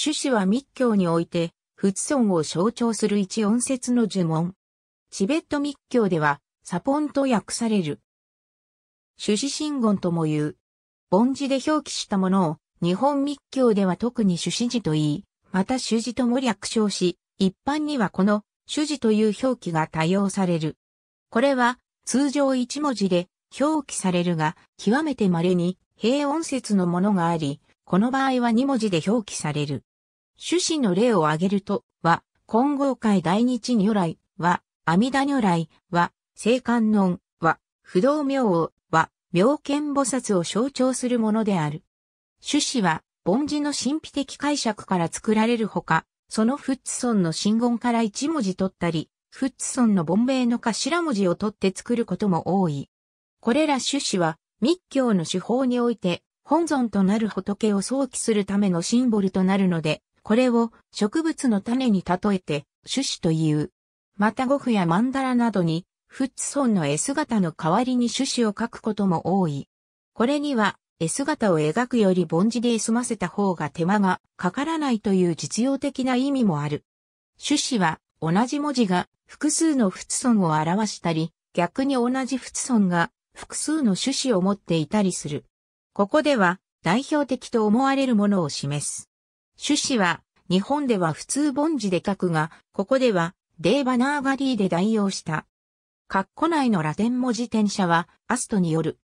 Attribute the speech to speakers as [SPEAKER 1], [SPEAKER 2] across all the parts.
[SPEAKER 1] 種子は密教において、仏尊を象徴する一音節の呪文。チベット密教では、サポンと訳される。種子真言とも言う。凡字で表記したものを、日本密教では特に種子字と言い、また種子とも略称し、一般にはこの種子という表記が多用される。これは通常一文字で表記されるが、極めて稀に平音節のものがあり、この場合は二文字で表記される。趣旨の例を挙げると、は、金剛界大日如来、は、阿弥陀如来、は、聖観音、は、不動明王、は、妙見菩薩を象徴するものである。趣旨は、凡字の神秘的解釈から作られるほか、そのフッツソンの真言から一文字取ったり、フッツソンの凡ンの頭文字を取って作ることも多い。これら趣旨は、密教の手法において、本尊となる仏を想起するためのシンボルとなるので、これを植物の種に例えて種子という。またゴフやマンダラなどにフッツソンの S 型の代わりに種子を書くことも多い。これには S 型を描くより凡字で済ませた方が手間がかからないという実用的な意味もある。種子は同じ文字が複数のフッツソンを表したり、逆に同じフッツソンが複数の種子を持っていたりする。ここでは代表的と思われるものを示す。種子は、日本では普通凡字で書くが、ここでは、デーバナーガリーで代用した。括弧内のラテン文字転写は、アストによる。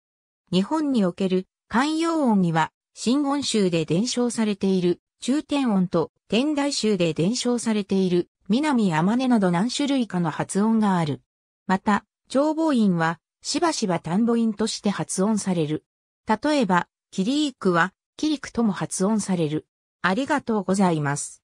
[SPEAKER 1] 日本における、慣用音には、新音集で伝承されている、中天音と天台集で伝承されている、南天音など何種類かの発音がある。また、長母音は、しばしば単母音として発音される。例えば、キリークは、キリクとも発音される。
[SPEAKER 2] ありがとうございます。